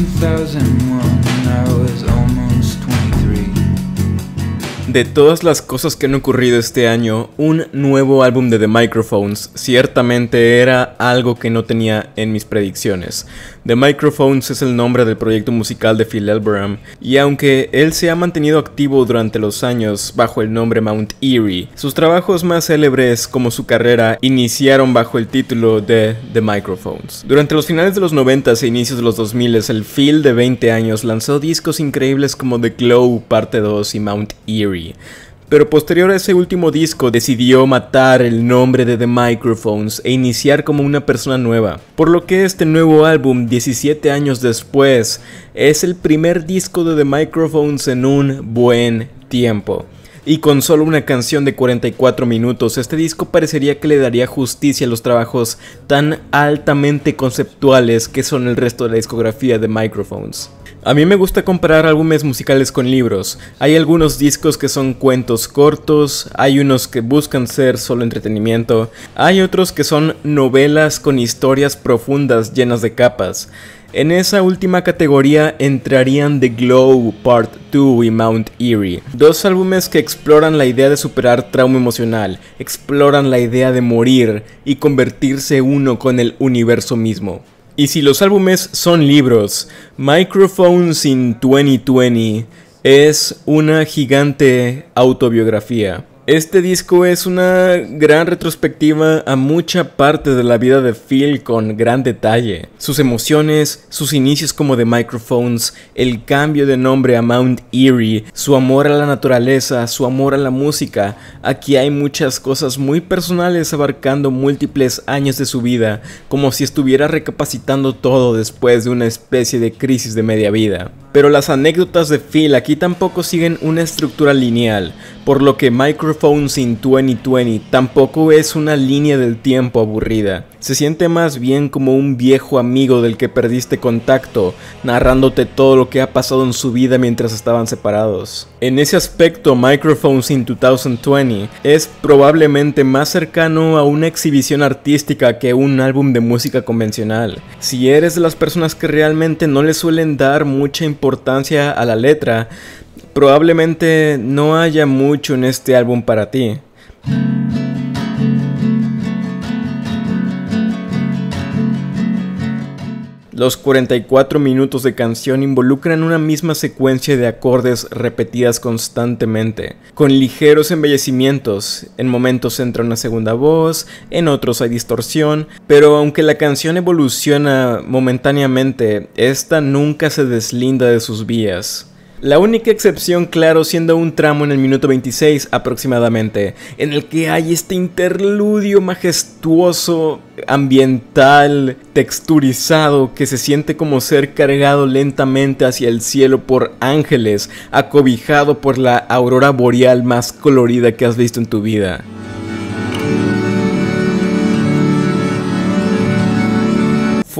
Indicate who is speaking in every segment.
Speaker 1: 2001 I was De todas las cosas que han ocurrido este año, un nuevo álbum de The Microphones ciertamente era algo que no tenía en mis predicciones. The Microphones es el nombre del proyecto musical de Phil Elbram, y aunque él se ha mantenido activo durante los años bajo el nombre Mount Eerie, sus trabajos más célebres como su carrera iniciaron bajo el título de The Microphones. Durante los finales de los 90 s e inicios de los 2000, el Phil de 20 años lanzó discos increíbles como The Glow Parte 2 y Mount Eerie pero posterior a ese último disco decidió matar el nombre de The Microphones e iniciar como una persona nueva, por lo que este nuevo álbum 17 años después es el primer disco de The Microphones en un buen tiempo y con solo una canción de 44 minutos, este disco parecería que le daría justicia a los trabajos tan altamente conceptuales que son el resto de la discografía de Microphones. A mí me gusta comparar álbumes musicales con libros. Hay algunos discos que son cuentos cortos, hay unos que buscan ser solo entretenimiento, hay otros que son novelas con historias profundas llenas de capas. En esa última categoría entrarían The Glow Part y Mount Erie, Dos álbumes que exploran la idea de superar trauma emocional, exploran la idea de morir y convertirse uno con el universo mismo. Y si los álbumes son libros, Microphones in 2020 es una gigante autobiografía. Este disco es una gran retrospectiva a mucha parte de la vida de Phil con gran detalle. Sus emociones, sus inicios como de Microphones, el cambio de nombre a Mount Erie, su amor a la naturaleza, su amor a la música. Aquí hay muchas cosas muy personales abarcando múltiples años de su vida, como si estuviera recapacitando todo después de una especie de crisis de media vida. Pero las anécdotas de Phil aquí tampoco siguen una estructura lineal, por lo que Microphones Microphones in 2020 tampoco es una línea del tiempo aburrida. Se siente más bien como un viejo amigo del que perdiste contacto, narrándote todo lo que ha pasado en su vida mientras estaban separados. En ese aspecto, Microphones in 2020 es probablemente más cercano a una exhibición artística que un álbum de música convencional. Si eres de las personas que realmente no le suelen dar mucha importancia a la letra, Probablemente no haya mucho en este álbum para ti. Los 44 minutos de canción involucran una misma secuencia de acordes repetidas constantemente, con ligeros embellecimientos, en momentos entra una segunda voz, en otros hay distorsión, pero aunque la canción evoluciona momentáneamente, esta nunca se deslinda de sus vías. La única excepción, claro, siendo un tramo en el minuto 26 aproximadamente, en el que hay este interludio majestuoso, ambiental, texturizado, que se siente como ser cargado lentamente hacia el cielo por ángeles, acobijado por la aurora boreal más colorida que has visto en tu vida.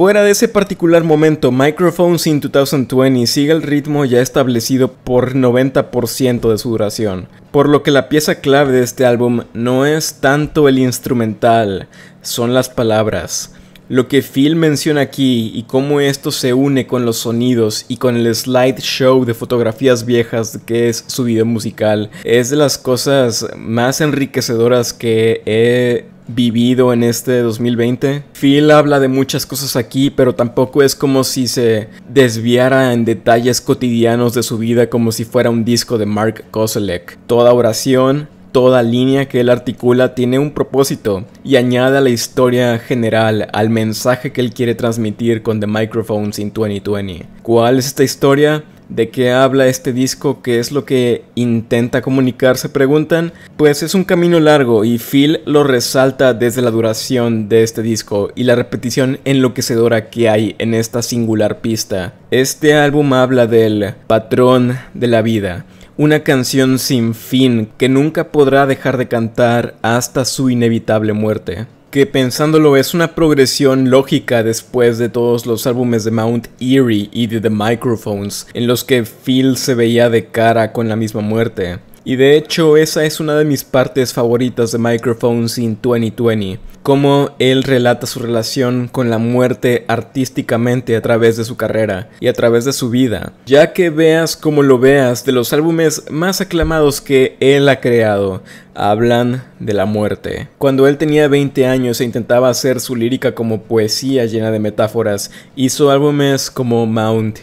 Speaker 1: fuera de ese particular momento, Microphones in 2020 sigue el ritmo ya establecido por 90% de su duración, por lo que la pieza clave de este álbum no es tanto el instrumental, son las palabras. Lo que Phil menciona aquí y cómo esto se une con los sonidos y con el slideshow de fotografías viejas que es su video musical es de las cosas más enriquecedoras que he vivido en este 2020. Phil habla de muchas cosas aquí, pero tampoco es como si se desviara en detalles cotidianos de su vida como si fuera un disco de Mark Kozelek. Toda oración, toda línea que él articula tiene un propósito y añade a la historia general, al mensaje que él quiere transmitir con The Microphones in 2020. ¿Cuál es esta historia? ¿De qué habla este disco? ¿Qué es lo que intenta comunicar? Se preguntan. Pues es un camino largo y Phil lo resalta desde la duración de este disco y la repetición enloquecedora que hay en esta singular pista. Este álbum habla del patrón de la vida una canción sin fin que nunca podrá dejar de cantar hasta su inevitable muerte que pensándolo es una progresión lógica después de todos los álbumes de Mount Eerie y de The Microphones, en los que Phil se veía de cara con la misma muerte. Y de hecho esa es una de mis partes favoritas de Microphones in 2020, cómo él relata su relación con la muerte artísticamente a través de su carrera y a través de su vida, ya que veas como lo veas de los álbumes más aclamados que él ha creado, hablan de la muerte. Cuando él tenía 20 años e intentaba hacer su lírica como poesía llena de metáforas, hizo álbumes como Mount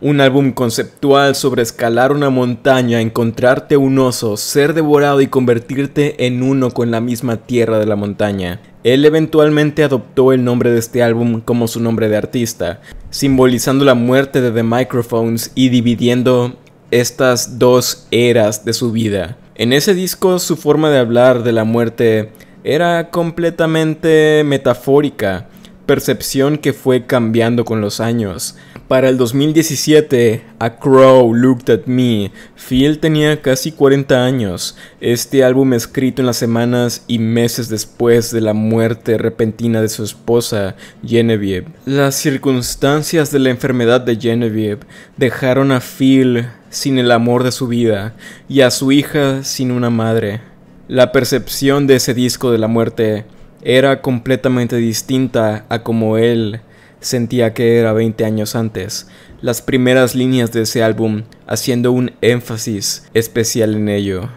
Speaker 1: un álbum conceptual sobre escalar una montaña, encontrarte un oso, ser devorado y convertirte en uno con la misma tierra de la montaña. Él eventualmente adoptó el nombre de este álbum como su nombre de artista, simbolizando la muerte de The Microphones y dividiendo estas dos eras de su vida. En ese disco su forma de hablar de la muerte era completamente metafórica, percepción que fue cambiando con los años. Para el 2017, A Crow Looked at Me, Phil tenía casi 40 años. Este álbum escrito en las semanas y meses después de la muerte repentina de su esposa, Genevieve. Las circunstancias de la enfermedad de Genevieve dejaron a Phil sin el amor de su vida y a su hija sin una madre. La percepción de ese disco de la muerte era completamente distinta a como él sentía que era 20 años antes, las primeras líneas de ese álbum haciendo un énfasis especial en ello.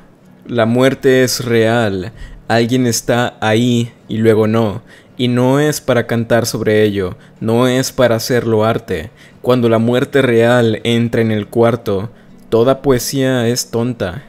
Speaker 1: La muerte es real, alguien está ahí y luego no, y no es para cantar sobre ello, no es para hacerlo arte. Cuando la muerte real entra en el cuarto, toda poesía es tonta.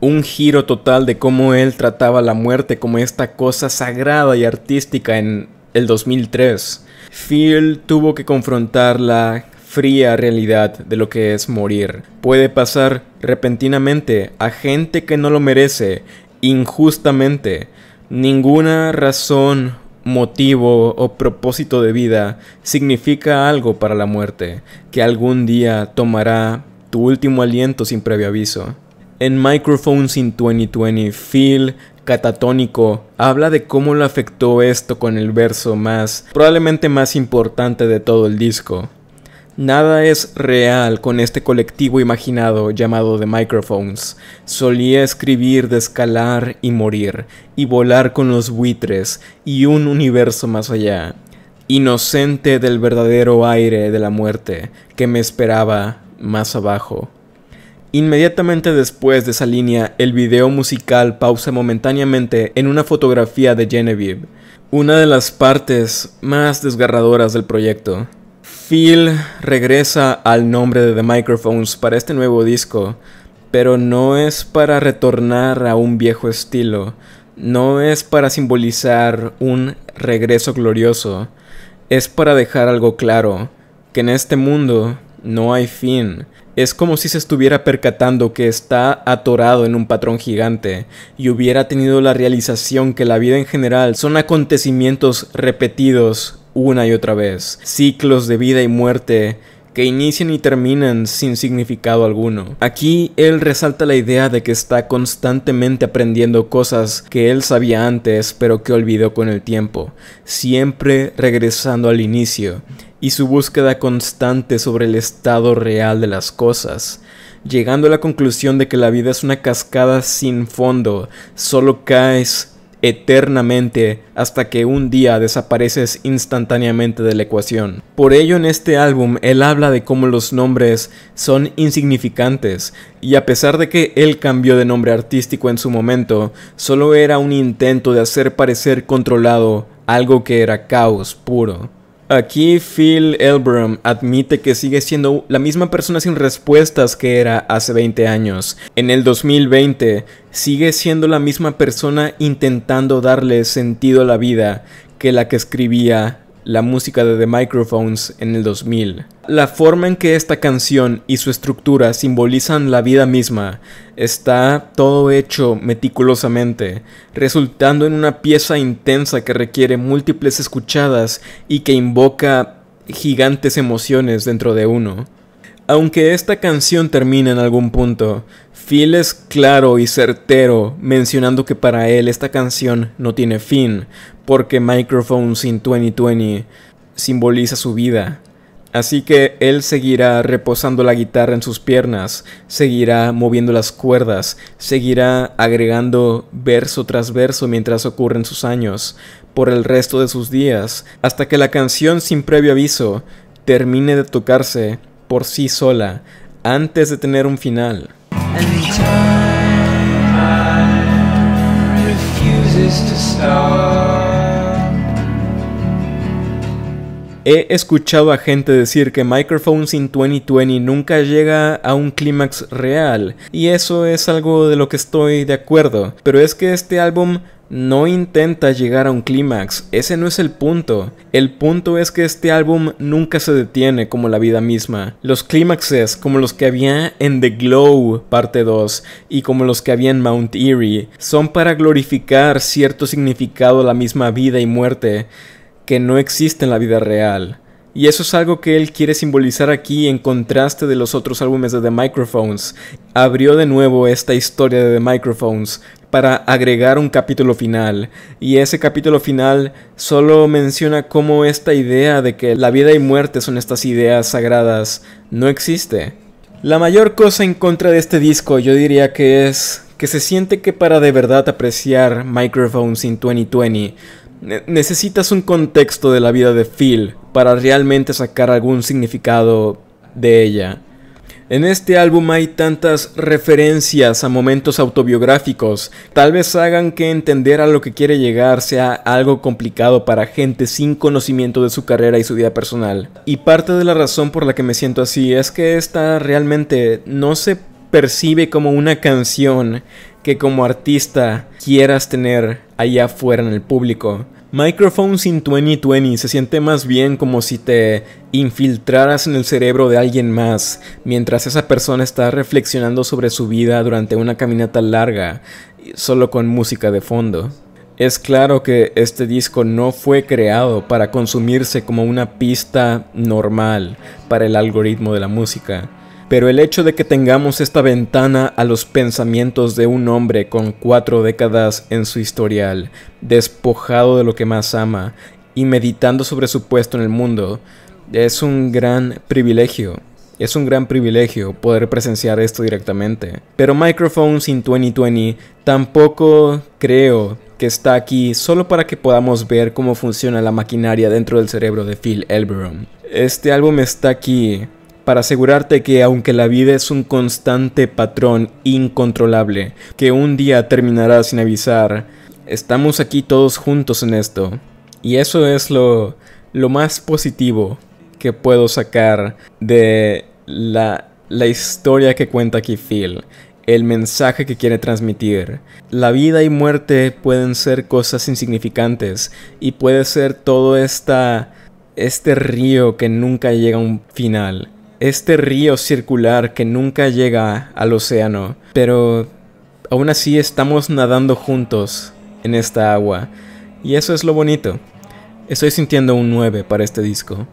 Speaker 1: Un giro total de cómo él trataba la muerte como esta cosa sagrada y artística en el 2003. Phil tuvo que confrontar la fría realidad de lo que es morir. Puede pasar repentinamente a gente que no lo merece, injustamente. Ninguna razón, motivo o propósito de vida significa algo para la muerte, que algún día tomará tu último aliento sin previo aviso. En Microphones in 2020, Phil catatónico, habla de cómo lo afectó esto con el verso más, probablemente más importante de todo el disco. Nada es real con este colectivo imaginado llamado The Microphones. Solía escribir de escalar y morir, y volar con los buitres, y un universo más allá. Inocente del verdadero aire de la muerte que me esperaba más abajo. Inmediatamente después de esa línea, el video musical pausa momentáneamente en una fotografía de Genevieve, una de las partes más desgarradoras del proyecto. Phil regresa al nombre de The Microphones para este nuevo disco, pero no es para retornar a un viejo estilo, no es para simbolizar un regreso glorioso, es para dejar algo claro, que en este mundo no hay fin, es como si se estuviera percatando que está atorado en un patrón gigante y hubiera tenido la realización que la vida en general son acontecimientos repetidos una y otra vez, ciclos de vida y muerte que inician y terminan sin significado alguno. Aquí él resalta la idea de que está constantemente aprendiendo cosas que él sabía antes pero que olvidó con el tiempo, siempre regresando al inicio, y su búsqueda constante sobre el estado real de las cosas, llegando a la conclusión de que la vida es una cascada sin fondo, solo caes eternamente hasta que un día desapareces instantáneamente de la ecuación. Por ello en este álbum él habla de cómo los nombres son insignificantes y a pesar de que él cambió de nombre artístico en su momento, solo era un intento de hacer parecer controlado algo que era caos puro. Aquí Phil Elbram admite que sigue siendo la misma persona sin respuestas que era hace 20 años. En el 2020 sigue siendo la misma persona intentando darle sentido a la vida que la que escribía la música de The Microphones en el 2000. La forma en que esta canción y su estructura simbolizan la vida misma está todo hecho meticulosamente, resultando en una pieza intensa que requiere múltiples escuchadas y que invoca gigantes emociones dentro de uno. Aunque esta canción termina en algún punto, Phil es claro y certero mencionando que para él esta canción no tiene fin, porque microphone sin 2020 simboliza su vida. Así que él seguirá reposando la guitarra en sus piernas, seguirá moviendo las cuerdas, seguirá agregando verso tras verso mientras ocurren sus años, por el resto de sus días, hasta que la canción sin previo aviso termine de tocarse por sí sola, antes de tener un final. He escuchado a gente decir que Microphones in 2020 nunca llega a un clímax real, y eso es algo de lo que estoy de acuerdo, pero es que este álbum no intenta llegar a un clímax, ese no es el punto. El punto es que este álbum nunca se detiene como la vida misma. Los clímaxes, como los que había en The Glow parte 2 y como los que había en Mount Erie, son para glorificar cierto significado a la misma vida y muerte que no existe en la vida real. Y eso es algo que él quiere simbolizar aquí en contraste de los otros álbumes de The Microphones. Abrió de nuevo esta historia de The Microphones para agregar un capítulo final. Y ese capítulo final solo menciona cómo esta idea de que la vida y muerte son estas ideas sagradas no existe. La mayor cosa en contra de este disco yo diría que es que se siente que para de verdad apreciar Microphones in 2020 necesitas un contexto de la vida de Phil para realmente sacar algún significado de ella. En este álbum hay tantas referencias a momentos autobiográficos, tal vez hagan que entender a lo que quiere llegar sea algo complicado para gente sin conocimiento de su carrera y su vida personal. Y parte de la razón por la que me siento así es que esta realmente no se percibe como una canción que como artista quieras tener allá afuera en el público. Microphones in 2020 se siente más bien como si te infiltraras en el cerebro de alguien más mientras esa persona está reflexionando sobre su vida durante una caminata larga, solo con música de fondo. Es claro que este disco no fue creado para consumirse como una pista normal para el algoritmo de la música pero el hecho de que tengamos esta ventana a los pensamientos de un hombre con cuatro décadas en su historial, despojado de lo que más ama y meditando sobre su puesto en el mundo, es un gran privilegio. Es un gran privilegio poder presenciar esto directamente. Pero Microphones in 2020 tampoco creo que está aquí solo para que podamos ver cómo funciona la maquinaria dentro del cerebro de Phil Elverum. Este álbum está aquí para asegurarte que aunque la vida es un constante patrón incontrolable, que un día terminará sin avisar, estamos aquí todos juntos en esto. Y eso es lo, lo más positivo que puedo sacar de la, la historia que cuenta aquí Phil, el mensaje que quiere transmitir. La vida y muerte pueden ser cosas insignificantes y puede ser todo esta, este río que nunca llega a un final este río circular que nunca llega al océano, pero aún así estamos nadando juntos en esta agua. Y eso es lo bonito. Estoy sintiendo un 9 para este disco.